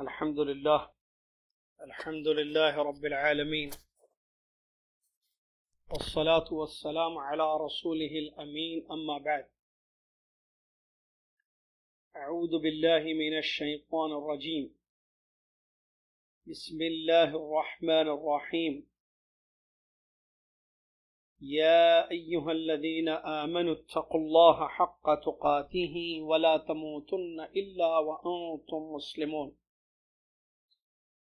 الحمد لله الحمد لله رب العالمين والصلاة والسلام على رسوله الأمين أما بعد أعوذ بالله من الشيطان الرجيم بسم الله الرحمن الرحيم يا أيها الذين آمنوا اتقوا الله حق تقاته ولا تموتن إلا وأنتم مسلمون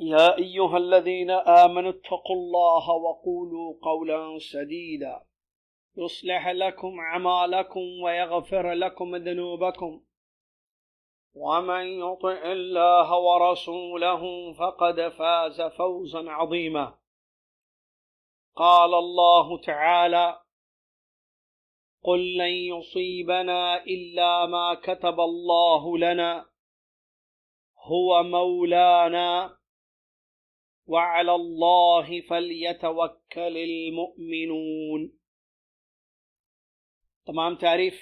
يا أيها الذين آمنوا اتقوا الله وقولوا قولا سديدا يصلح لكم أعمالكم ويغفر لكم ذنوبكم ومن يطع الله ورسوله فقد فاز فوزا عظيما قال الله تعالى قل لن يصيبنا إلا ما كتب الله لنا هو مولانا وعلى الله فليتوكل المؤمنون तमाम तारीफ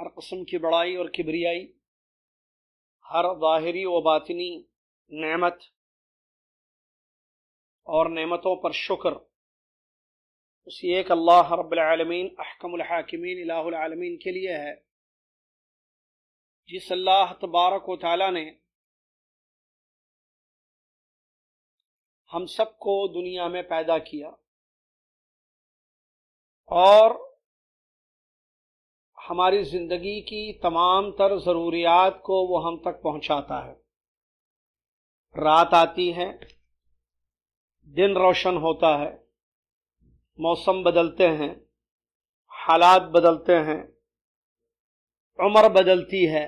हर कस्म की बड़ाई और किबरियाई हर ज़ाहरी व बातनी नेमत और नेमतों पर शुक्र उसी एक अल्लाह रबालमीन अहकमहाकिमीन इलामीन के लिए है जिस अल्लाह तबारक व ताली ने हम सबको दुनिया में पैदा किया और हमारी जिंदगी की तमाम तर ज़रूरियात को वो हम तक पहुंचाता है रात आती है दिन रोशन होता है मौसम बदलते हैं हालात बदलते हैं उम्र बदलती है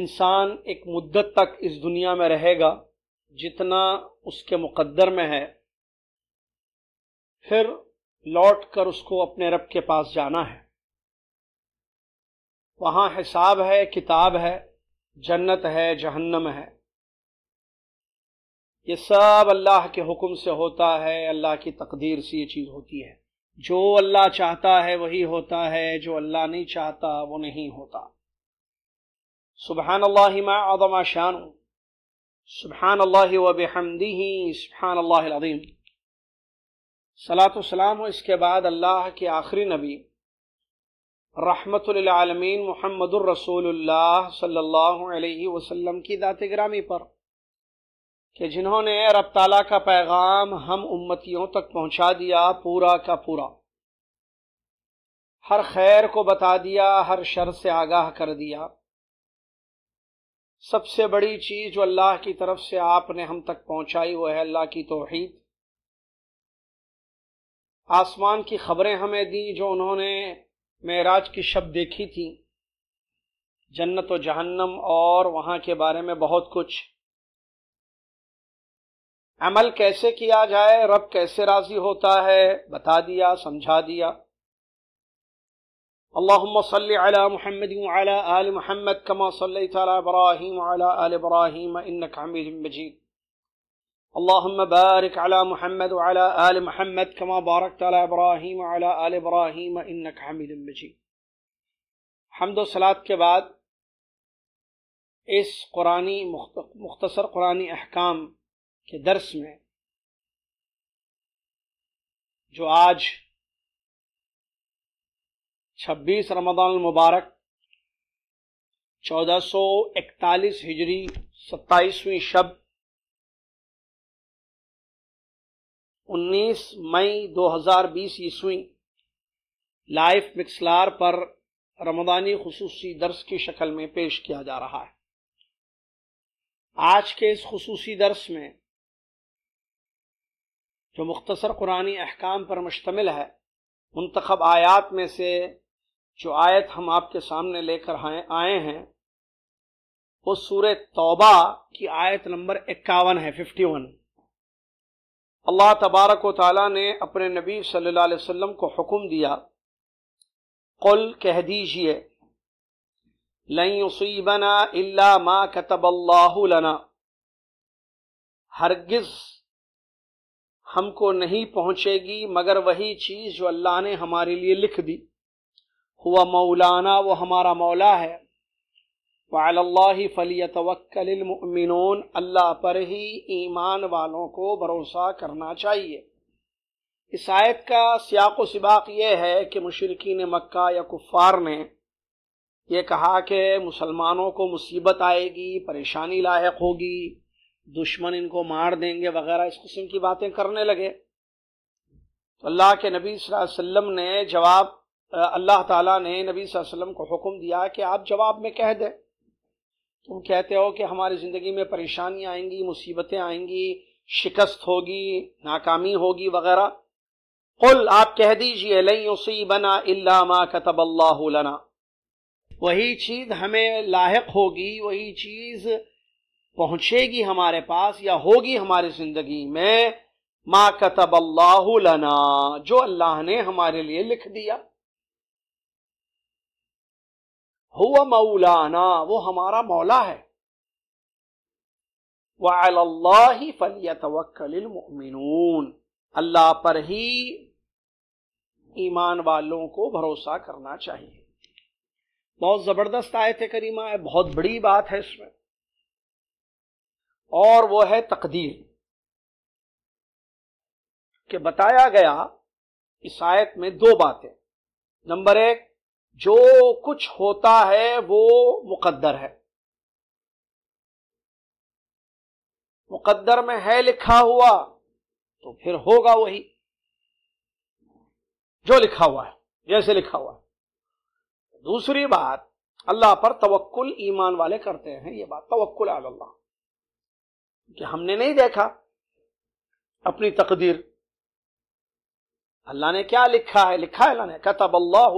इंसान एक मुद्दत तक इस दुनिया में रहेगा जितना उसके मुकद्दर में है फिर लौट कर उसको अपने रब के पास जाना है वहाँ हिसाब है किताब है जन्नत है जहन्नम है ये सब अल्लाह के हुक्म से होता है अल्लाह की तकदीर से ये चीज़ होती है जो अल्लाह चाहता है वही होता है जो अल्लाह नहीं चाहता वो नहीं होता सुबहान अल्लाह आदमा शान सुबहान अल्लाह वबहमदी सुबहान अल्लाम सलात सलाम और इसके बाद अल्लाह के आखिरी नबी रहमतुल्लामीन मोहम्मद रसूलुल्लाह सल्लल्लाहु अलैहि वसल्लम की दात ग्रामी पर कि जिन्होंने रब ताला का पैगाम हम उम्मतियों तक पहुंचा दिया पूरा का पूरा हर खैर को बता दिया हर शर से आगाह कर दिया सबसे बड़ी चीज जो अल्लाह की तरफ से आपने हम तक पहुंचाई वो है अल्लाह की तोहहीद आसमान की खबरें हमें दी जो उन्होंने महराज की शब देखी थी जन्नत व जहन्नम और वहां के बारे में बहुत कुछ अमल कैसे किया जाए रब कैसे राजी होता है बता दिया समझा दिया اللهم صل على محمد وعلى آل محمد كما صليت على إبراهيم وعلى آل إبراهيم إنك حميد مجيد اللهم بارك على محمد وعلى آل محمد كما باركت على إبراهيم وعلى آل إبراهيم إنك حميد مجيد حمد و सलात کے بعد اس कुरानी مختصر कुरानी احکام کے درس میں جو آج छब्बीस रमदान मुबारक इकतालीस हिजरी सत्ताईसवीं शब 19 मई 2020 ईस्वी लाइफ मिक्सलार पर रमदानी खसूसी दर्स की शक्ल में पेश किया जा रहा है आज के इस खसूसी दर्स में जो मुख्तसर कुरानी अहकाम पर मुश्तमिल है मुंतखब आयात में से जो आयत हम आपके सामने लेकर आए हैं वो सूर तौबा की आयत नंबर इक्यावन है फिफ्टी वन अल्लाह तबारक ताली ने अपने नबी सल्लल्लाहु अलैहि वसल्लम को हुक्म दिया कुल कह दीजिए लईबना इल्ला मा कतबल्लाना हरगिज़ हमको नहीं पहुंचेगी मगर वही चीज़ जो अल्लाह ने हमारे लिए लिख दी हुआ मौलाना वो हमारा मौला है फली तवक्लमिन अल्लाह पर ही ईमान वालों को भरोसा करना चाहिए इस आयत का सियाक सिबाक ये है कि मशरकिन मक्का या कुफ़ार ने यह कहा कि मुसलमानों को मुसीबत आएगी परेशानी लाक होगी दुश्मन इनको मार देंगे वगैरह इस किस्म की बातें करने लगे तो अल्लाह के नबी वसल्लम ने जवाब अल्लाह ताला ने नबी वसल्लम को हुक्म दिया कि आप जवाब में कह दें तुम कहते हो कि हमारी ज़िंदगी में परेशानी आएंगी मुसीबतें आएंगी शिकस्त होगी नाकामी होगी वगैरह कुल आप कह दीजिए लई बना कतब अल्लाह वही चीज़ हमें लाक होगी वही चीज़ पहुंचेगी हमारे पास या होगी हमारी ज़िंदगी में माँ कतब अल्लाह जो अल्लाह ने हमारे लिए लिख दिया हुआ मौलाना वो हमारा मौला है वल्लाही फलियतवक्लिन अल्लाह पर ही ईमान वालों को भरोसा करना चाहिए बहुत जबरदस्त आयत करीमा है बहुत बड़ी बात है इसमें और वो है तकदीर के बताया गया इस आयत में दो बातें नंबर एक जो कुछ होता है वो मुकद्दर है मुकद्दर में है लिखा हुआ तो फिर होगा वही जो लिखा हुआ है जैसे लिखा हुआ है दूसरी बात अल्लाह पर तवक्कुल ईमान वाले करते हैं ये बात तवक्ल अल्लाह कि हमने नहीं देखा अपनी तकदीर अल्लाह ने क्या लिखा है लिखा है अल्लाह ने कतब अल्लाह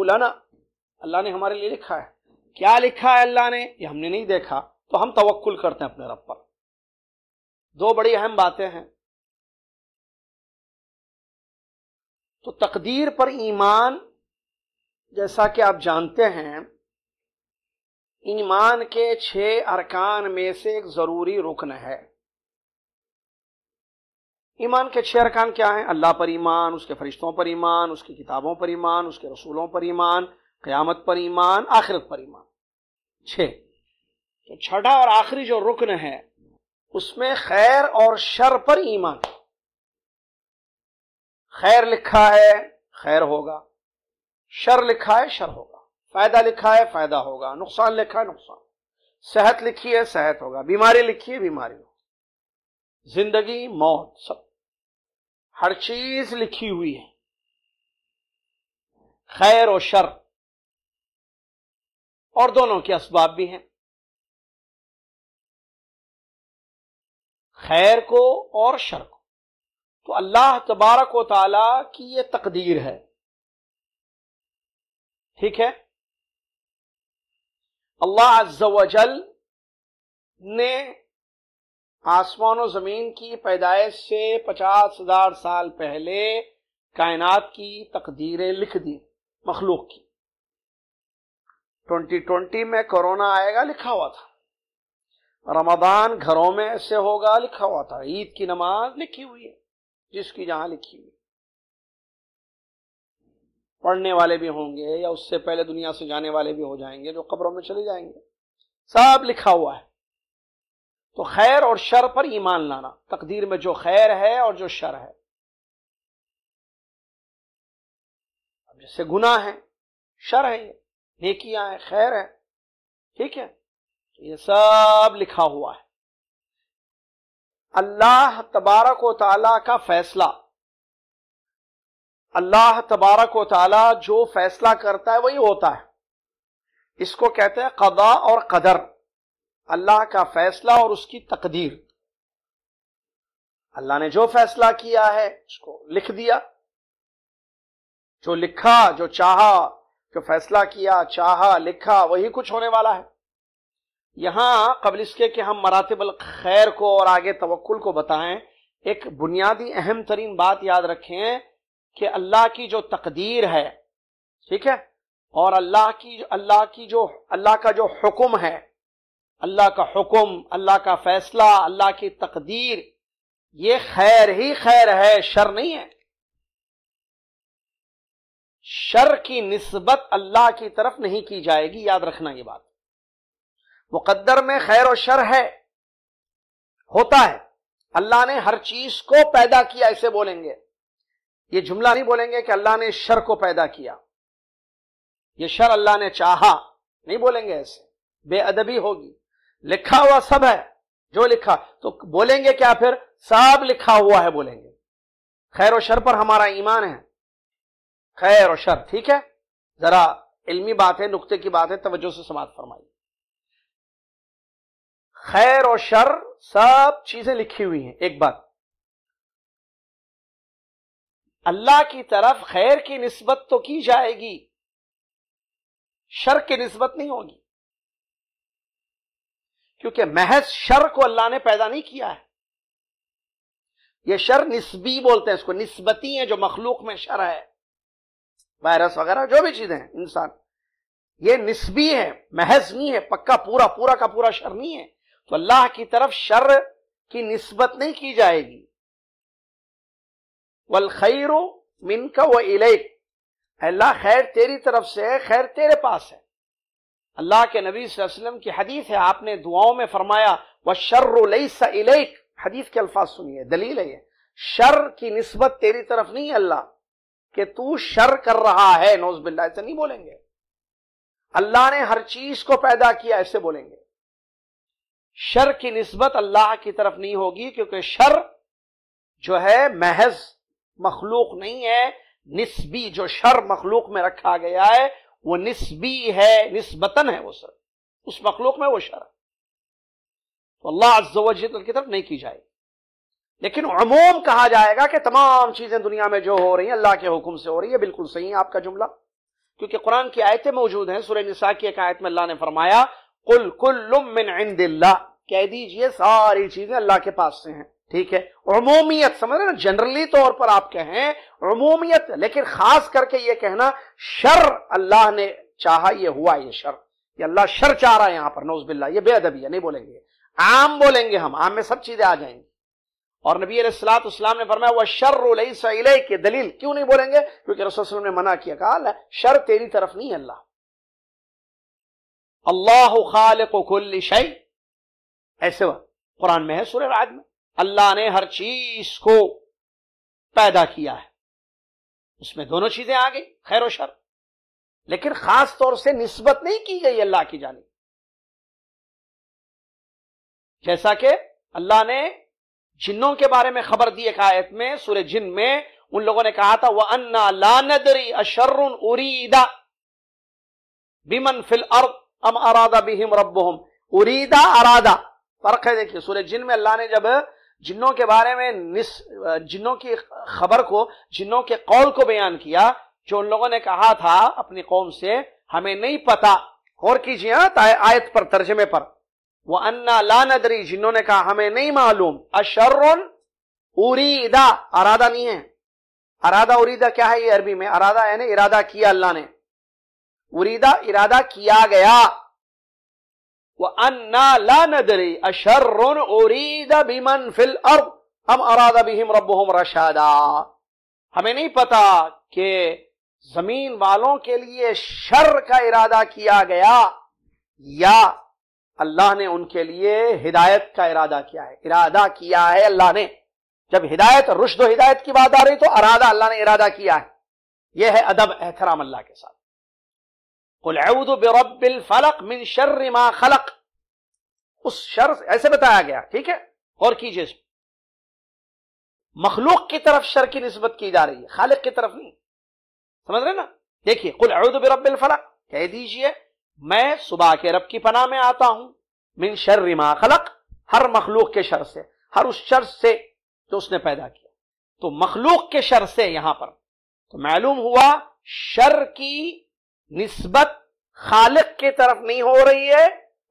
अल्लाह ने हमारे लिए लिखा है क्या लिखा है अल्लाह ने ये हमने नहीं देखा तो हम तवक्ल करते हैं अपने रब पर दो बड़ी अहम बातें हैं तो तकदीर पर ईमान जैसा कि आप जानते हैं ईमान के छह अरकान में से एक जरूरी रुकन है ईमान के छह अरकान क्या हैं अल्लाह पर ईमान उसके फरिश्तों पर ईमान उसकी किताबों पर ईमान उसके रसूलों पर ईमान कयामत पर ईमान आखिरत पर ईमान छ तो छठा और आखिरी जो रुकन है उसमें खैर और शर पर ईमान खैर लिखा है खैर होगा शर लिखा है शर होगा फायदा लिखा है फायदा होगा नुकसान लिखा है नुकसान सेहत लिखी है सेहत होगा बीमारी लिखी है बीमारी होगी जिंदगी मौत सब हर चीज लिखी हुई है खैर और शर और दोनों के इसबाब भी हैं खैर को और शर को तो अल्लाह तबारक व ताला की ये तकदीर है ठीक है अल्लाह अज्जल ने आसमान और जमीन की पैदाइश से पचास हजार साल पहले कायनात की तकदीरें लिख दी मखलूक की 2020 में कोरोना आएगा लिखा हुआ था रमदान घरों में से होगा लिखा हुआ था ईद की नमाज लिखी हुई है जिसकी जहां लिखी हुई पढ़ने वाले भी होंगे या उससे पहले दुनिया से जाने वाले भी हो जाएंगे जो कब्रों में चले जाएंगे सब लिखा हुआ है तो खैर और शर पर ईमान लाना तकदीर में जो खैर है और जो शर है अब जैसे गुना है शर है ये नेकियां हैं खैर है ठीक है तो ये सब लिखा हुआ है अल्लाह तबारक व का फैसला अल्लाह तबारक व जो फैसला करता है वही होता है इसको कहते हैं कदा और कदर अल्लाह का फैसला और उसकी तकदीर अल्लाह ने जो फैसला किया है उसको लिख दिया जो लिखा जो चाहा कि फैसला किया चाहा लिखा वही कुछ होने वाला है यहां कबल इसके कि हम मरातबल खैर को और आगे तवक्ल को बताएं एक बुनियादी अहम तरीन बात याद रखें कि अल्लाह की जो तकदीर है ठीक है और अल्लाह की अल्लाह की जो अल्लाह का जो हुक्म है अल्लाह का हुक्म अल्लाह का फैसला अल्लाह की तकदीर ये खैर ही खैर है शर नहीं है शर की नस्बत अल्लाह की तरफ नहीं की जाएगी याद रखना यह बात मुकद्दर में खैर और शर है होता है अल्लाह ने हर चीज को पैदा किया ऐसे बोलेंगे ये जुमला नहीं बोलेंगे कि अल्लाह ने शर को पैदा किया ये शर अल्लाह ने चाहा नहीं बोलेंगे ऐसे बेअदबी होगी लिखा हुआ सब है जो लिखा तो बोलेंगे क्या फिर सब लिखा हुआ है बोलेंगे खैर शर पर हमारा ईमान है खैर और शर ठीक है जरा इल्मी बात है नुकते की बात है तवज्जो से समाज फरमाइए खैर और शर सब चीजें लिखी हुई हैं एक बात अल्लाह की तरफ खैर की नस्बत तो की जाएगी शर की नस्बत नहीं होगी क्योंकि महज शर को अल्लाह ने पैदा नहीं किया है यह शर निस्बी बोलते हैं इसको निस्बती है जो मखलूक में शर है वायरस वगैरह जो भी चीजें हैं इंसान ये निस्बी है महज नहीं है पक्का पूरा पूरा का पूरा शर नहीं है तो अल्लाह की तरफ शर की निस्बत नहीं की जाएगी वल खैरो मिनका व इलेक अल्लाह खैर तेरी तरफ से है खैर तेरे पास है अल्लाह के नबी वसल्लम की हदीस है आपने दुआओं में फरमाया व शर्र इलेक हदीस के अल्फाज सुनिए दलील है ये शर की नस्बत तेरी तरफ नहीं है अल्लाह कि तू शर कर रहा है नौज बिल्ला ऐसे नहीं बोलेंगे अल्लाह ने हर चीज को पैदा किया ऐसे बोलेंगे शर की नस्बत अल्लाह की तरफ नहीं होगी क्योंकि शर जो है महज मखलूक नहीं है निस्बी जो शर मखलूक में रखा गया है वो निस्बी है निस्बतन है वो सर उस मखलूक में वो शर तो अल्लाह अज्जवजिल की तरफ नहीं की जाएगी लेकिन अमूम कहा जाएगा कि तमाम चीजें दुनिया में जो हो रही हैं अल्लाह के हुक्म से हो रही है बिल्कुल सही है आपका जुमला क्योंकि कुरान की आयतें मौजूद हैं सुर निसा की एक आयत में अल्लाह ने फरमाया कुल कुल्लुमिन कह दीजिए सारी चीजें अल्लाह के पास से हैं ठीक है अमूमियत समझ रहे ना जनरली तौर पर आप कहें अमूमियत लेकिन खास करके ये कहना शर अल्लाह ने चाह ये हुआ ये शर ये अल्लाह शर चाह रहा है यहां पर नौजबिल्ला ये बेअदबी है नहीं बोलेंगे आम बोलेंगे हम आम में सब चीजें आ जाएंगी और नबी सलाम ने फरमाया वह शर्र के दलील क्यों नहीं बोलेंगे क्योंकि रसोल ने मना किया कहा शर तेरी तरफ नहीं अल्लाह अल्लाह खाल शई ऐसे वह कुरान में है सूर्य राज में अल्लाह ने हर चीज को पैदा किया है उसमें दोनों चीजें आ गई खैर व शर लेकिन खास तौर से नस्बत नहीं की गई अल्लाह की जानी जैसा कि अल्लाह ने जिन्हों के बारे में खबर दी एक आयत में सूर्य जिन में उन लोगों ने कहा था वह अन्ना लानदरी अशर उरीदा बिमन फिल अर्द अम अरादा बिहिम रब उरीदा अरादा फर्क है देखिए सूर्य जिन में अल्लाह ने जब जिन्हों के बारे में निस जिन्हों की खबर को जिन्हों के कौल को बयान किया जो उन लोगों ने कहा था अपनी कौम से हमें नहीं पता और कीजिए हाँ, आयत पर तर्जमे पर वह अन्ना ला नदरी जिन्होंने कहा हमें नहीं मालूम अशर्रुन उरीदा अरादा नहीं है अरादा उरीदा क्या है ये अरबी में अरादा यानी इरादा किया अल्लाह ने उरीदा इरादा किया गया वह अन्ना ला नदरी अशर्रुन उरीदा बिमन फिल अर्ब हम अरादा बिहिम हम रशादा हमें नहीं पता कि जमीन वालों के लिए शर का इरादा किया गया या अल्लाह ने उनके लिए हिदायत का इरादा किया है इरादा किया है अल्लाह ने जब हिदायत रुश्द हिदायत की बात आ रही तो अरादा अल्लाह ने इरादा किया है यह है अदब एहतराम अल्लाह के साथ बेरबिल फलक मिन शर्र मा खलक उस शर ऐसे बताया गया ठीक है और कीजिए इसमें मखलूक की तरफ शर की नस्बत की जा रही है खालिक की तरफ नहीं समझ रहे ना देखिए कुल अरुद बेरबिल फलक कह दीजिए मैं सुबह के रब की पनाह में आता हूं मिन शर मा खलक हर मखलूक के शर से हर उस शर से जो उसने पैदा किया तो मखलूक के शर से यहां पर तो मालूम हुआ शर की निस्बत खालिक की तरफ नहीं हो रही है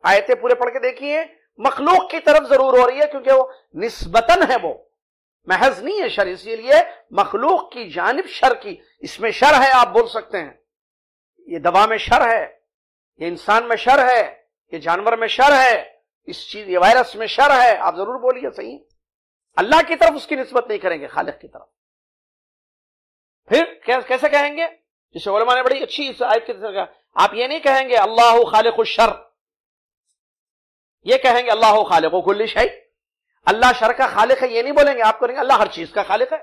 आयतें पूरे पढ़ के देखिए मखलूक की तरफ जरूर हो रही है क्योंकि वो निस्बतन है वो महज नहीं है शर इसीलिए मखलूक की जानब शर की इसमें शर है आप बोल सकते हैं ये दवा में शर है ये इंसान में शर है ये जानवर में शर है इस चीज ये वायरस में शर है आप जरूर बोलिए सही अल्लाह की तरफ उसकी नस्बत नहीं करेंगे खालिक की तरफ फिर कैसे कहेंगे जिसे ओलमा ने बड़ी अच्छी इस आयत की कहा आप ये नहीं कहेंगे अल्लाह खालिक शर ये कहेंगे अल्लाह खालिक खुल्ली है अल्लाह शर का खालिक है ये नहीं बोलेंगे आप करेंगे अल्लाह हर चीज का खालिक है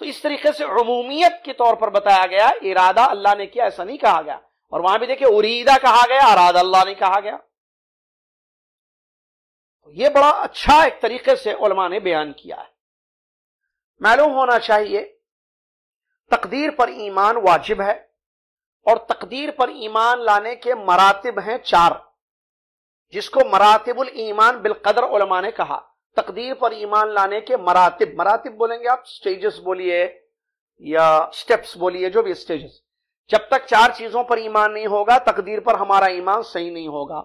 तो इस तरीके से अमूमियत के तौर पर बताया गया इरादा अल्लाह ने किया ऐसा नहीं कहा गया और वहां भी देखिए उरीदा कहा गया आराध अल्लाह नहीं कहा गया तो ये बड़ा अच्छा एक तरीके से उलमा ने बयान किया है मालूम होना चाहिए तकदीर पर ईमान वाजिब है और तकदीर पर ईमान लाने के मरातब हैं चार जिसको मरातबुल ईमान बिलकदर उलमा ने कहा तकदीर पर ईमान लाने के मरातब मरातब बोलेंगे आप स्टेजेस बोलिए या स्टेप्स बोलिए जो भी स्टेजेस जब तक चार चीजों पर ईमान नहीं होगा तकदीर पर हमारा ईमान सही नहीं होगा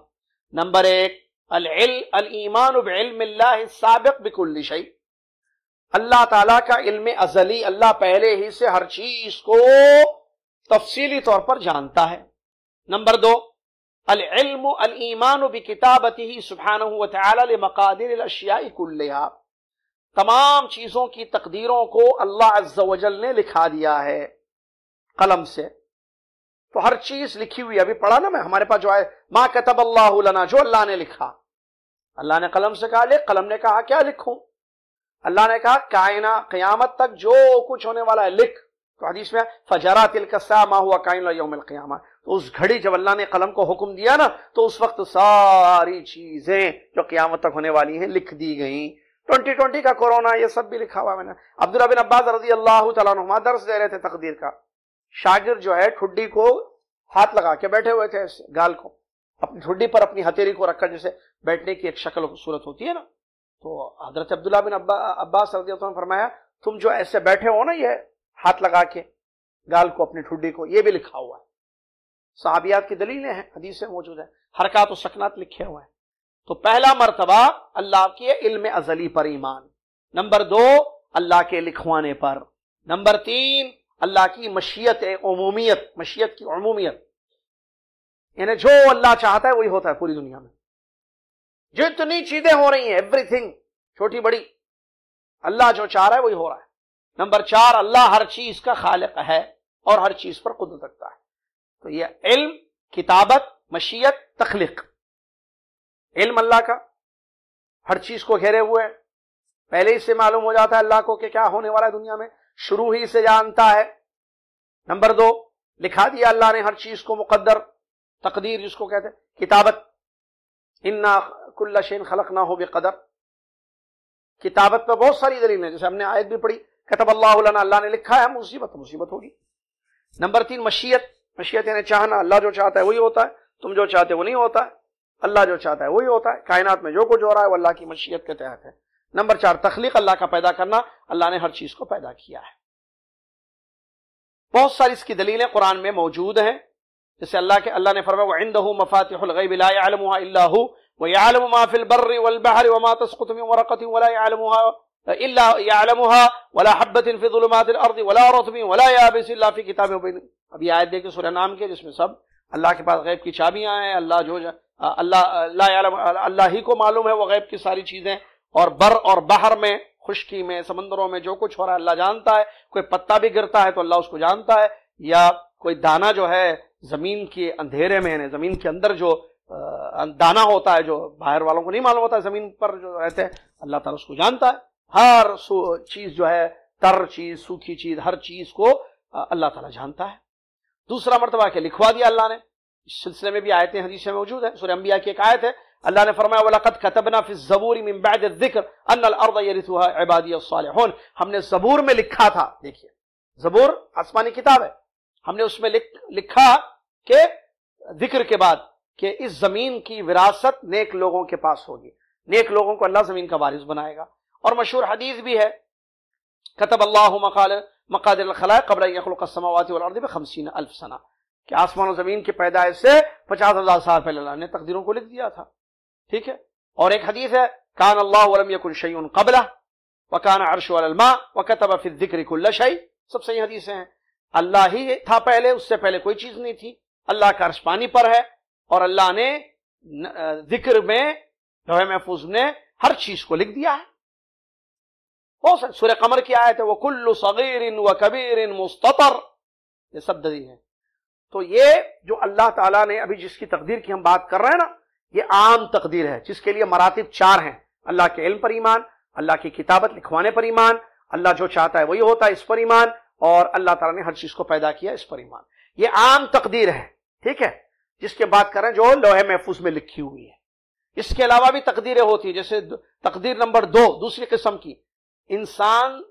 नंबर एक अल ईमान साबिक बिकुल अल्लाह ताला का इल्म अजली अल्लाह पहले ही से हर चीज को तफसीली तौर पर जानता है नंबर दो अलम किताबती ही सुबहान तकादिर अशिया तमाम चीजों की तकदीरों को अल्लाह ने लिखा दिया है कलम से तो हर चीज लिखी हुई अभी पढ़ा ना मैं हमारे पास जो आए माँ कतब अल्लाह लना जो अल्लाह ने लिखा अल्लाह ने कलम से कहा लिख कलम ने कहा क्या लिखूं अल्लाह ने कहा कायना कयामत तक जो कुछ होने वाला है लिख तो हदीस में फजरा तिलकसा मा हुआ कायन यौम तो उस घड़ी जब अल्लाह ने कलम को हुक्म दिया ना तो उस वक्त सारी चीजें जो क्यामत तक होने वाली हैं लिख दी गई 2020 का कोरोना ये सब भी लिखा हुआ मैंने अब्दुल बिन अब्बास रजी अल्लाह तला दर्स दे रहे थे तकदीर का शागिर जो है ठुड्डी को हाथ लगा के बैठे हुए थे गाल को अपनी ठुड्डी पर अपनी हथेली को रखकर जैसे बैठने की एक शक्ल सूरत होती है ना तो हजरत अब्दुल्ला बिन अब्बास ने फरमाया तुम जो ऐसे बैठे हो ना ये हाथ लगा के गाल को अपनी ठुड्डी को ये भी लिखा हुआ है साहबियात की दलीलें हैं हदीसें मौजूद है हरकत और सकनात लिखे हुए हैं तो पहला मरतबा अल्लाह के इल्म अजली पर ईमान नंबर दो अल्लाह के लिखवाने पर नंबर तीन अल्लाह की मशीयत है अमूमियत मशीयत की अमूमियत यानी जो अल्लाह चाहता है वही होता है पूरी दुनिया में जितनी चीजें हो रही हैं एवरीथिंग छोटी बड़ी अल्लाह जो चाह रहा है वही हो रहा है नंबर चार अल्लाह हर चीज का खालिक है और हर चीज पर कुदरत रखता है तो यह इल्म किताबत मशीयत तखलीक इल्म अल्लाह का हर चीज को घेरे हुए है पहले इससे मालूम हो जाता है अल्लाह को कि क्या होने वाला है दुनिया में शुरू ही से जानता है नंबर दो लिखा दिया अल्लाह ने हर चीज को मुकद्दर तकदीर जिसको कहते हैं किताबत इन्ना कुल्ला शेन खलक ना हो बेकदर किताबत पर बहुत सारी दलील है जैसे हमने आयत भी पढ़ी कतब अल्लाह अल्लाह ने लिखा है मुसीबत मुसीबत होगी नंबर तीन मशीयत मशीयत यानी चाहना अल्लाह जो चाहता है वही होता है तुम जो चाहते हो नहीं होता है अल्लाह जो चाहता है वही होता है कायनात में जो कुछ हो रहा है वो अल्लाह की मशीयत के तहत है नंबर चार तखलीक अल्लाह का पैदा करना अल्लाह ने हर चीज को पैदा किया है बहुत सारी इसकी दलीलें कुरान में मौजूद हैं जैसे अल्लाह के अल्लाह ने फरमाया अभी नाम के जिसमें सब अल्लाह के पास गैब की चाबियां हैं अल्लाह जो अल्लाह अल्लाह ही को मालूम है वो गैब की सारी चीज़ें और बर और बाहर में खुशकी में समंदरों में जो कुछ हो रहा है अल्लाह जानता है कोई पत्ता भी गिरता है तो अल्लाह उसको जानता है या कोई दाना जो है जमीन के अंधेरे में यानी जमीन के अंदर जो दाना होता है जो बाहर वालों को नहीं मालूम होता है जमीन पर जो रहते हैं अल्लाह ताला उसको जानता है हर चीज जो है तर चीज सूखी चीज हर चीज को अल्लाह ताला जानता है दूसरा मरतबा के लिखवा दिया अल्लाह ने इस सिलसिले में भी आयतें हदीसें मौजूद है सूर्य अंबिया की एक आयत है अल्लाह ने फरमाया वलकत खतबना फिर जबूरी जिक्र अर्द हमने जबूर में लिखा था देखिए जबूर आसमानी किताब है हमने उसमें लिख, लिखा के जिक्र के बाद कि इस जमीन की विरासत नेक लोगों के पास होगी नेक लोगों को अल्लाह जमीन का वारिस बनाएगा और मशहूर हदीस भी है कतब अल्लाह मकाल मकादिल खला कबर समावती अल्फ सना कि आसमान और जमीन की पैदाइश से पचास हजार साल पहले अल्लाह ने तकदीरों को लिख दिया था ठीक है और एक हदीस है कान अल्लाह शैन कबला वकान अरश अलमा जिक्र सब सही हदीस है अल्लाह ही था पहले उससे पहले कोई चीज नहीं थी अल्लाह का अर्श पानी पर है और अल्लाह ने जिक्र में लोहे महफूज ने हर चीज को लिख दिया है बहुत सारे सूर्य कमर की आयत है वो कुल्लु सगीर व कबीर मुस्तर ये सब दरी है तो ये जो अल्लाह ताला ने अभी जिसकी तकदीर की हम बात कर रहे हैं ना ये आम तकदीर है जिसके लिए मरातब चार हैं अल्लाह के इल्म पर ईमान अल्लाह की किताबत लिखवाने पर ईमान अल्लाह जो चाहता है वही होता है इस पर ईमान और अल्लाह तला ने हर चीज को पैदा किया इस पर ईमान ये आम तकदीर है ठीक है जिसके बात करें जो लोहे महफूज में लिखी हुई है इसके अलावा भी तकदीरें होती है जैसे तकदीर नंबर दो दूसरी किस्म की इंसान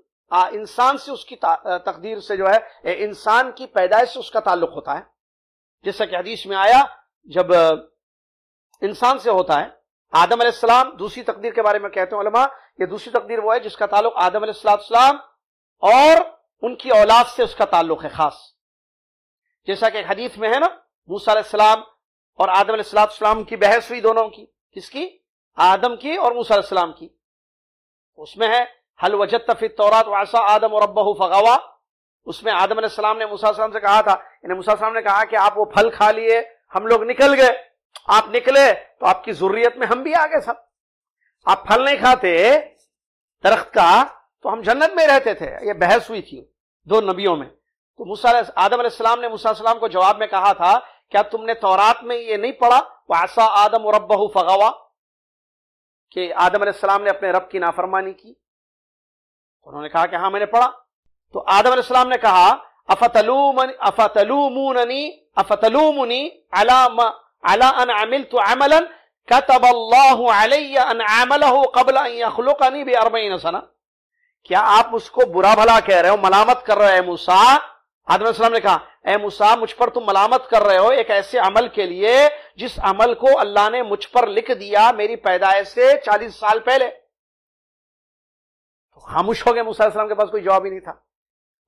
इंसान से उसकी तकदीर से जो है इंसान की पैदाइश से उसका ताल्लुक होता है जैसा कि हदीस में आया जब इंसान से होता है आदम अलैहिस्सलाम दूसरी तकदीर के बारे में कहते हैं उलमा ये दूसरी तकदीर वो है जिसका ताल्लुक आदम अलैहिस्सलाम और उनकी औलाद से उसका ताल्लुक है खास जैसा कि हदीफ में है ना मूसा अलैहिस्सलाम और आदम अलैहिस्सलाम की बहस हुई दोनों की किसकी आदम की और मूसा अलैहिस्सलाम की उसमें है हल वजत तफी तौरात वासा आदम और अब्बा फगावा उसमें आदम अलैहिस्सलाम ने मूसा से कहा था इन्हें मूसा ने कहा कि आप वो फल खा लिए हम लोग निकल गए आप निकले तो आपकी जरूरियत में हम भी आ गए सब आप फल नहीं खाते दरख्त का तो हम जन्नत में रहते थे ये बहस हुई थी दो नबियों में तो मुसा आदम सलाम ने मुसा सलाम को जवाब में कहा था क्या तुमने तौरात में ये नहीं पढ़ा वासा आदम और रब्बहू फगावा कि आदम सलाम ने अपने रब की नाफरमानी की उन्होंने कहा कि हाँ मैंने पढ़ा तो आदम सलाम ने कहा अफतलूमन अफतलूमूननी मुनी अला अला अन अमिल तो अमलन कतब अन अमल हो कबल यखलुकानी भी अरबईन सना क्या आप उसको बुरा भला कह रहे हो मलामत कर रहे हो मूसा आदम ने कहा ए मूसा मुझ पर तुम मलामत कर रहे हो एक ऐसे अमल के लिए जिस अमल को अल्लाह ने मुझ पर लिख दिया मेरी पैदाइश से चालीस साल पहले तो खामोश हो गए मूसा के पास कोई जवाब ही नहीं था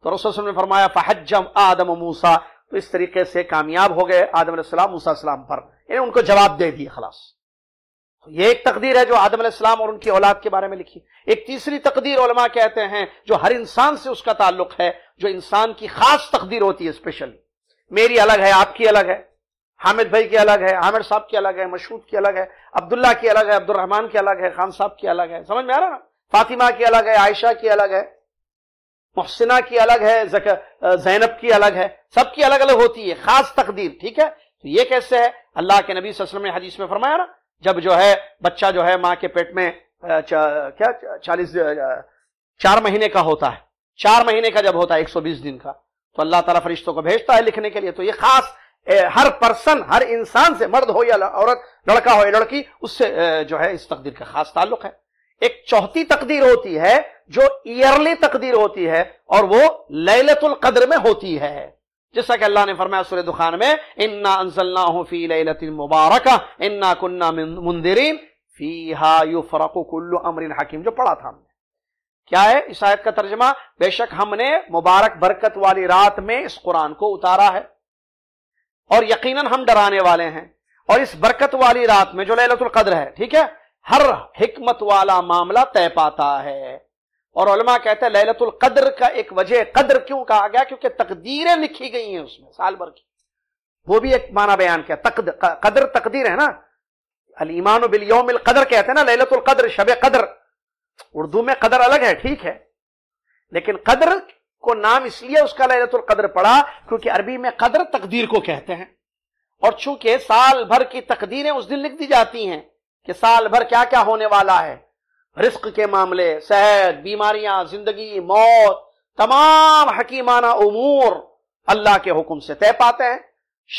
तो रसोल ने फरमाया फहजम आदम मूसा तो इस तरीके से कामयाब हो गए आदम सलाम पर यानी उनको जवाब दे दिए खलास तो ये एक तकदीर है जो आदम सलाम और उनकी औलाद के बारे में लिखी एक तीसरी तकदीर उलमा कहते हैं जो हर इंसान से उसका ताल्लुक है जो इंसान की खास तकदीर होती है स्पेशली मेरी अलग है आपकी अलग है हामिद भाई की अलग है हामिद साहब की अलग है मशहूद की अलग है अब्दुल्ला की अलग है अब्दुलरहमान की अलग है खान साहब की अलग है समझ में आ रहा ना फातिमा की अलग है आयशा की अलग है मोहसिना की अलग है जैनब की अलग है सबकी अलग अलग होती है खास तकदीर ठीक है तो ये कैसे है अल्लाह के नबी वसल्लम ने हदीस में फरमाया ना जब जो है बच्चा जो है माँ के पेट में चा, क्या चालीस चार महीने का होता है चार महीने का जब होता है एक सौ बीस दिन का तो अल्लाह ताला फरिश्तों को भेजता है लिखने के लिए तो ये खास ए, हर पर्सन हर इंसान से मर्द हो या औरत लड़का हो या लड़की उससे ए, जो है इस तकदीर का खास ताल्लुक है एक चौथी तकदीर होती है जो ईयरली तकदीर होती है और वो लैलतुल कद्र में होती है जैसा कि अल्लाह ने फरमाया सुर दुखान में इन्ना अनसल्ला फी लतिन मुबारक इन्ना कुन्ना मुंदिरीन फी हा यू फरको अमरिन हकीम जो पढ़ा था हमने क्या है इस आयत का तर्जमा बेशक हमने मुबारक बरकत वाली रात में इस कुरान को उतारा है और यकीनन हम डराने वाले हैं और इस बरकत वाली रात में जो लैलतुल कद्र है ठीक है हर हिकमत वाला मामला तय पाता है और उलमा कहते हैं लैलतुल कद्र का एक वजह कद्र क्यों कहा गया क्योंकि तकदीरें लिखी गई हैं उसमें साल भर की वो भी एक माना बयान किया तकद, कदर तकदीर है ना अल ईमान बिल योमिल कदर कहते हैं ना लैलतुल कद्र शब कदर उर्दू में कदर अलग है ठीक है लेकिन कदर को नाम इसलिए उसका लैलतुल कदर पड़ा क्योंकि अरबी में कदर तकदीर को कहते हैं और चूंकि साल भर की तकदीरें उस दिन लिख दी जाती हैं कि साल भर क्या क्या होने वाला है रिस्क के मामले सेहत बीमारियां जिंदगी मौत तमाम हकीमाना उमूर अल्लाह के हुक्म से तय पाते हैं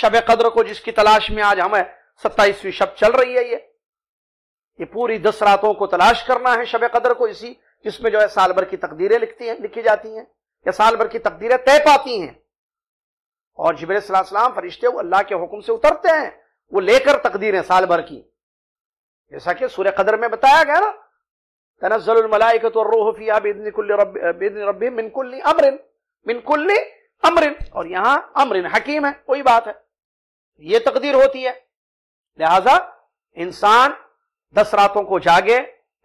शब कदर को जिसकी तलाश में आज हमें सत्ताईसवीं शब चल रही है ये ये पूरी दस रातों को तलाश करना है शब कदर को इसी जिसमें जो है साल भर की तकदीरें लिखती हैं लिखी जाती हैं या साल भर की तकदीरें तय पाती हैं और जबरसलाम फरिश्ते वो अल्लाह के हुक्म से उतरते हैं वो लेकर तकदीरें साल भर की जैसा कि सूर्य कदर में बताया गया ना तनजलमलाइकबिनकुल्ली अमरिन मिनकुल्ली अमरिन और यहां अमरिन हकीम है कोई बात है यह तकदीर होती है लिहाजा इंसान दस रातों को जागे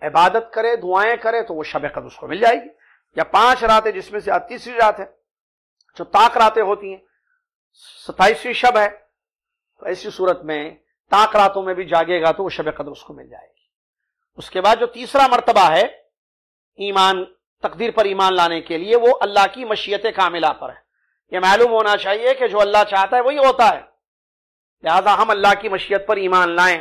इबादत करे दुआएं करे तो वो शब कद उसको मिल जाएगी या पांच रातें जिसमें से तीसरी रात है जो ताक रातें होती हैं सताइसवीं शब है तो ऐसी सूरत में ताक रातों में भी जागेगा तो वो शब कदर उसको मिल जाएगी उसके बाद जो तीसरा मरतबा है ईमान तकदीर पर ईमान लाने के लिए वो अल्लाह की मशीयत कामिला पर है यह मालूम होना चाहिए कि जो अल्लाह चाहता है वही होता है लिहाजा हम अल्लाह की मशीयत पर ईमान लाएं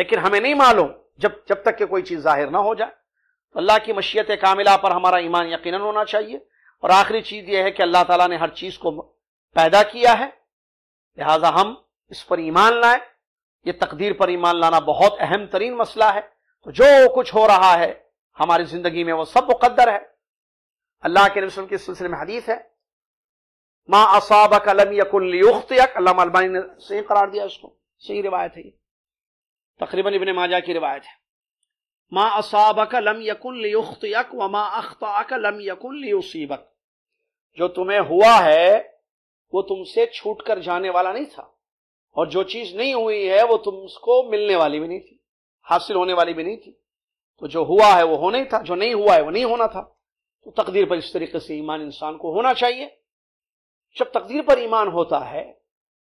लेकिन हमें नहीं मालूम जब जब तक कि कोई चीज़ जाहिर ना हो जाए तो अल्लाह की मशीयत कामिला पर हमारा ईमान यकीन होना चाहिए और आखिरी चीज़ यह है कि अल्लाह तला ने हर चीज़ को पैदा किया है लिहाजा हम इस पर ईमान लाएं ये तकदीर पर ईमान लाना बहुत अहम तरीन मसला है तो जो कुछ हो रहा है हमारी जिंदगी में वो सब मुकदर है अल्लाह के रसूल के सिलसिले में हदीस है माँ असाब कलम ने सही करार दिया उसको सही रिवायत है ये तकरीबन इबन माजा की रिवायत है माँ असाबक कलम यकुल्लुख्तक व मा अख्ताक कलम जो तुम्हें हुआ है वो तुमसे छूट कर जाने वाला नहीं था और जो चीज नहीं हुई है वो तुमको मिलने वाली भी नहीं थी हासिल होने वाली भी नहीं थी तो जो हुआ है वो होना ही था जो नहीं हुआ है वो नहीं होना था तो तकदीर पर इस तरीके से ईमान इंसान को होना चाहिए जब तकदीर पर ईमान होता है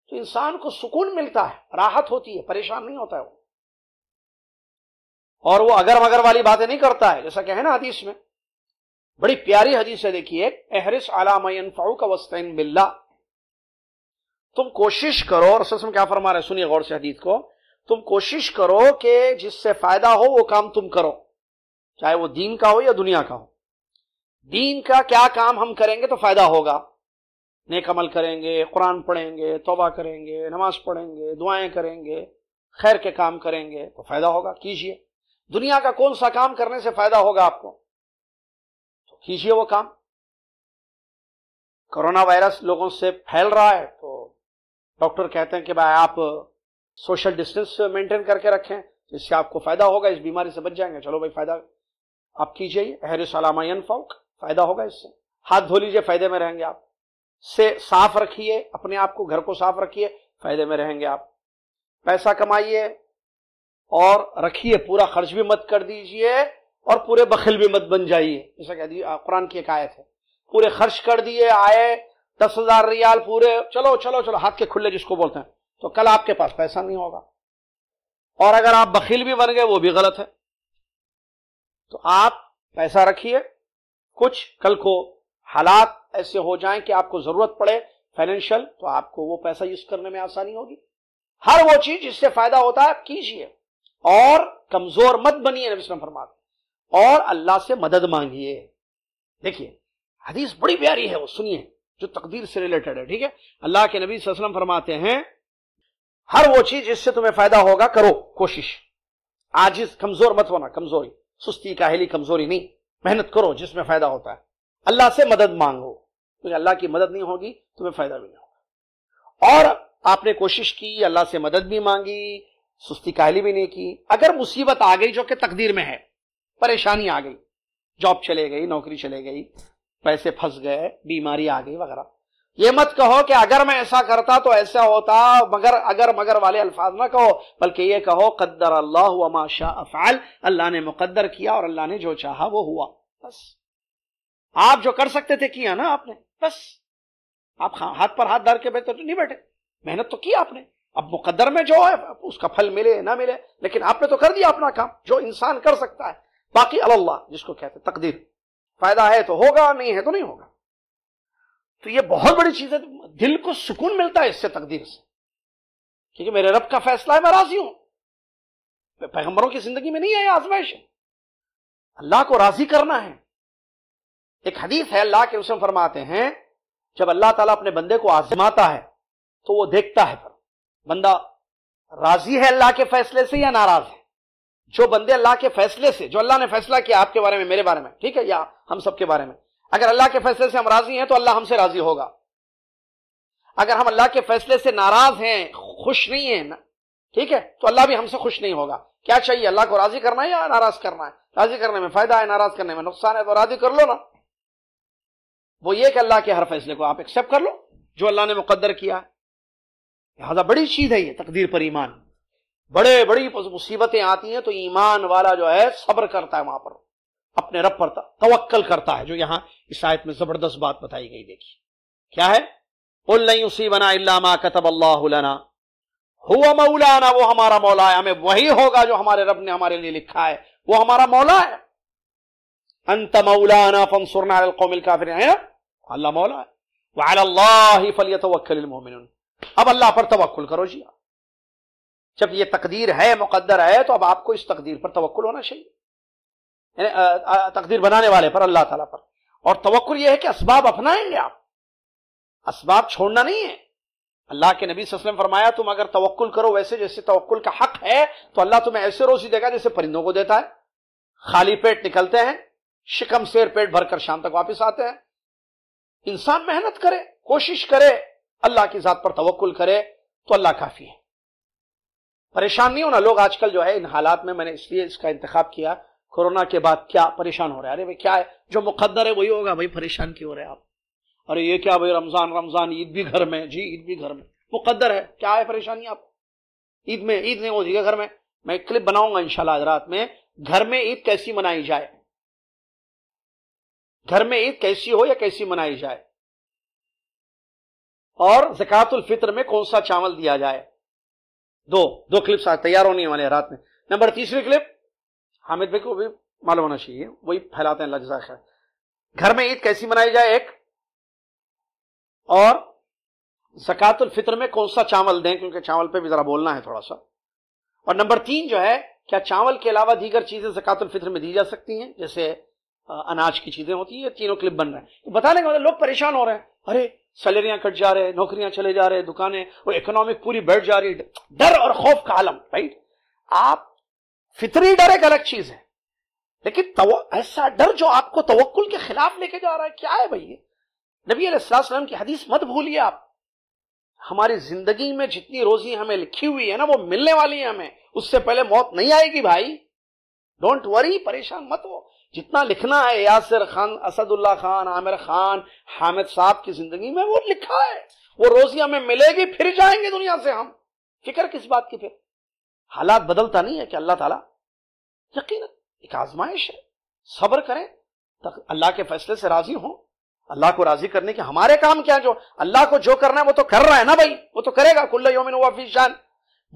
तो इंसान को सुकून मिलता है राहत होती है परेशान नहीं होता है वो और वो अगर मगर वाली बातें नहीं करता है जैसा कि है ना हदीस में बड़ी प्यारी हदीस है देखिए एहरिस अलामयन फाउक वस्तैन बिल्ला तुम कोशिश करो रसम क्या फरमा रहे सुनिए गौर से हदीत को तुम कोशिश करो कि जिससे फायदा हो वो काम तुम करो चाहे वो दीन का हो या दुनिया का हो दीन का क्या काम हम करेंगे तो फायदा होगा नेक अमल करेंगे कुरान पढ़ेंगे तोबा करेंगे नमाज पढ़ेंगे दुआएं करेंगे खैर के काम करेंगे तो फायदा होगा कीजिए दुनिया का कौन सा काम करने से फायदा होगा आपको तो कीजिए वो काम कोरोना वायरस लोगों से फैल रहा है तो डॉक्टर कहते हैं कि भाई आप सोशल डिस्टेंस मेंटेन करके रखें इससे आपको फायदा होगा इस बीमारी से बच जाएंगे चलो भाई फायदा आप कीजिए हर सलामा फौक फायदा होगा इससे हाथ धो लीजिए फायदे में रहेंगे आप से साफ रखिए अपने आप को घर को साफ रखिए फायदे में रहेंगे आप पैसा कमाइए और रखिए पूरा खर्च भी मत कर दीजिए और पूरे बखिल भी मत बन जाइए जैसा कह दीजिए कुरान की एक आयत है पूरे खर्च कर दिए आए दस हजार रियाल पूरे चलो चलो चलो हाथ के खुले जिसको बोलते हैं तो कल आपके पास पैसा नहीं होगा और अगर आप बखील भी बन गए वो भी गलत है तो आप पैसा रखिए कुछ कल को हालात ऐसे हो जाएं कि आपको जरूरत पड़े फाइनेंशियल तो आपको वो पैसा यूज करने में आसानी होगी हर वो चीज जिससे फायदा होता है कीजिए और कमजोर मत बनिए नबी फरमा और अल्लाह से मदद मांगिए देखिए हदीस बड़ी प्यारी है वो सुनिए जो तकदीर से रिलेटेड है ठीक है अल्लाह के नबी वसल्लम फरमाते हैं हर वो चीज जिससे तुम्हें फायदा होगा करो कोशिश इस कमजोर मत होना कमजोरी सुस्ती काहली कमजोरी नहीं मेहनत करो जिसमें फायदा होता है अल्लाह से मदद मांगो क्योंकि अल्लाह की मदद नहीं होगी तुम्हें फायदा भी नहीं होगा और आपने कोशिश की अल्लाह से मदद भी मांगी सुस्ती काहली भी नहीं की अगर मुसीबत आ गई जो कि तकदीर में है परेशानी आ गई जॉब चले गई नौकरी चले गई पैसे फंस गए बीमारी आ गई वगैरह ये मत कहो कि अगर मैं ऐसा करता तो ऐसा होता मगर अगर मगर वाले अल्फाज ना कहो बल्कि ये कहो कद्दर अल्लाह अमा अफाल अल्लाह ने मुकद्दर किया और अल्लाह ने जो चाहा वो हुआ बस आप जो कर सकते थे किया ना आपने बस आप हाथ पर हाथ धर के बैठे तो नहीं बैठे मेहनत तो की आपने अब मुकद्दर में जो है उसका फल मिले ना मिले लेकिन आपने तो कर दिया अपना काम जो इंसान कर सकता है बाकी अल्लाह जिसको कहते तकदीर फायदा है तो होगा नहीं है तो नहीं होगा तो ये बहुत बड़ी चीज है दिल को सुकून मिलता है इससे तकदीर से क्योंकि मेरे रब का फैसला है मैं राजी हूं पैगंबरों की जिंदगी में नहीं है आजमाइश अल्लाह को राजी करना है एक हदीस है अल्लाह के उसमें फरमाते हैं जब अल्लाह ताला अपने बंदे को आजमाता है तो वो देखता है पर बंदा राजी है अल्लाह के फैसले से या नाराज है जो बंदे अल्लाह के फैसले से जो अल्लाह ने फैसला किया आपके बारे में मेरे बारे में ठीक है या हम सबके बारे में अगर अल्लाह के फैसले से हम राजी हैं तो अल्लाह हमसे राजी होगा अगर हम अल्लाह के फैसले से नाराज हैं खुश नहीं है ना ठीक है तो अल्लाह भी हमसे खुश नहीं होगा क्या चाहिए अल्लाह को राजी करना है या नाराज करना है राजी करने में फायदा है नाराज करने में नुकसान है तो राजी कर लो ना वो ये कि अल्लाह के हर फैसले को आप एक्सेप्ट कर लो जो अल्लाह ने मुकद्दर किया लिहाजा बड़ी चीज है ये तकदीर पर ईमान बड़े बड़ी मुसीबतें आती हैं तो ईमान वाला जो है सब्र करता है वहां पर अपने रब पर तवक्कल करता है जो यहां इस आयत में जबरदस्त बात बताई गई देखिए क्या है उल नहीं उसी बना इलामा कतब अल्लाहना हुआ मौलाना वो हमारा मौला है हमें वही होगा जो हमारे रब ने हमारे लिए लिखा है वो हमारा मौला है अंत मौलाना फनसुरना कौमिल काफिर है अल्लाह मौला है फलिय तवक्ल मोमिन अब अल्लाह पर तवक्ल करो जी जब ये तकदीर है मुकद्दर है तो अब आपको इस तकदीर पर तवक्ल होना चाहिए तकदीर बनाने वाले पर अल्लाह ताला पर और तवक्ल यह है कि असबाब अपनाएंगे आप असबाब छोड़ना नहीं है अल्लाह के नबी वसल्लम फरमाया तुम अगर तवक्कुल करो वैसे जैसे तवक्ल का हक है तो अल्लाह तुम्हें ऐसे रोजी देगा जैसे परिंदों को देता है खाली पेट निकलते हैं शिकम शेर पेट भरकर शाम तक वापस आते हैं इंसान मेहनत करे कोशिश करे अल्लाह की जात पर तवक्ल करे तो अल्लाह काफी है परेशान नहीं होना लोग आजकल जो है इन हालात में मैंने इसलिए इसका इंतख्या किया कोरोना के बाद क्या परेशान हो रहा है अरे भाई क्या है जो मुकद्दर है वही होगा भाई परेशान क्यों हो रहे आप अरे ये क्या भाई रमजान रमजान ईद भी घर में जी ईद भी घर में मुकद्दर है क्या है परेशानी आप ईद में ईद नहीं होती है घर में मैं एक क्लिप बनाऊंगा इंशाल्लाह रात में घर में ईद कैसी मनाई जाए घर में ईद कैसी हो या कैसी मनाई जाए और जक़ातुल फित्र में कौन सा चावल दिया जाए दो दो क्लिप्स तैयार होने वाले रात में नंबर तीसरी क्लिप हामिद भाई को भी मालूम होना चाहिए वही फैलाते हैं लज्जा खैर घर में ईद कैसी मनाई जाए एक और जक़ातुल फितर में कौन सा चावल दें क्योंकि चावल पे भी जरा बोलना है थोड़ा सा और नंबर तीन जो है क्या चावल के अलावा दीगर चीजें जक़ातुल फितर में दी जा सकती हैं जैसे अनाज की चीजें होती है तीनों क्लिप बन रहे हैं तो बताने का मतलब लोग परेशान हो रहे हैं अरे सैलरियां कट जा रहे हैं नौकरियां चले जा रहे हैं दुकानें वो इकोनॉमिक पूरी बैठ जा रही है डर और खौफ का आलम राइट आप फितरी डर एक अलग चीज है लेकिन ऐसा डर जो आपको तवक्ल के खिलाफ लेके जा रहा है क्या है भाई नबी अलैहिस्सलाम की हदीस मत भूलिए आप हमारी जिंदगी में जितनी रोजी हमें लिखी हुई है ना वो मिलने वाली है हमें उससे पहले मौत नहीं आएगी भाई डोंट वरी परेशान मत हो जितना लिखना है यासिर खान असदुल्ला खान आमिर खान हामिद साहब की जिंदगी में वो लिखा है वो रोजी हमें मिलेगी फिर जाएंगे दुनिया से हम फिक्र किस बात की फिर हालात बदलता नहीं है कि अल्लाह ताला यकीन एक आजमाइश है सब्र करें तक अल्लाह के फैसले से राजी हो अल्लाह को राजी करने के हमारे काम क्या जो अल्लाह को जो करना है वो तो कर रहा है ना भाई वो तो करेगा कुल्ल योमिन शान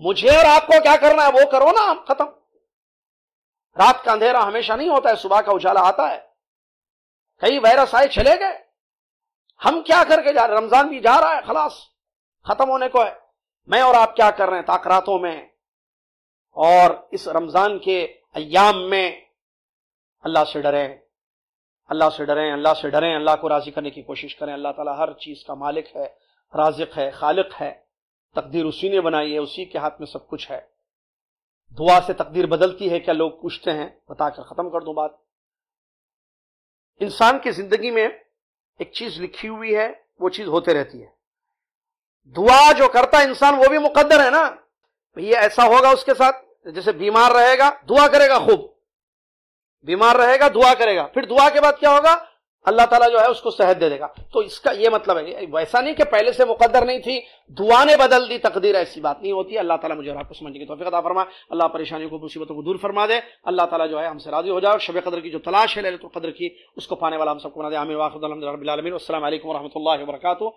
मुझे और आपको क्या करना है वो करो ना हम खत्म रात का अंधेरा हमेशा नहीं होता है सुबह का उजाला आता है कई वायरस आए चले गए हम क्या करके जा रहे रमजान भी जा रहा है खलास खत्म होने को है मैं और आप क्या कर रहे हैं ताकरातों में और इस रमज़ान के अयाम में अल्लाह से डरें अल्लाह से डरें अल्लाह से डरें अल्लाह को राज़ी करने की कोशिश करें अल्लाह ताला हर चीज़ का मालिक है राजिक है खालिक है तकदीर उसी ने बनाई है उसी के हाथ में सब कुछ है दुआ से तकदीर बदलती है क्या लोग पूछते हैं बताकर ख़त्म कर दूं बात इंसान की ज़िंदगी में एक चीज़ लिखी हुई है वो चीज़ होते रहती है दुआ जो करता है इंसान वो भी मुकद्दर है ना भैया ऐसा होगा उसके साथ जैसे बीमार रहेगा दुआ करेगा खूब बीमार रहेगा दुआ करेगा फिर दुआ के बाद क्या होगा अल्लाह ताला जो है उसको सेहत दे देगा तो इसका ये मतलब है वैसा नहीं कि पहले से मुकद्दर नहीं थी दुआ ने बदल दी तकदीर ऐसी बात नहीं होती अल्लाह ताला मुझे आपको समझने की तोफ़ी फरमा अल्लाह परेशानियों को मुसीबतों को दूर फरमा दे अल्लाह ताला जो है हमसे राजी हो जाए और शब कदर की जो तलाश है ललित कदर की उसको पाने वाला हम सबको बना दे आमिर वाखुदल रबीआलमिन असल वरहमल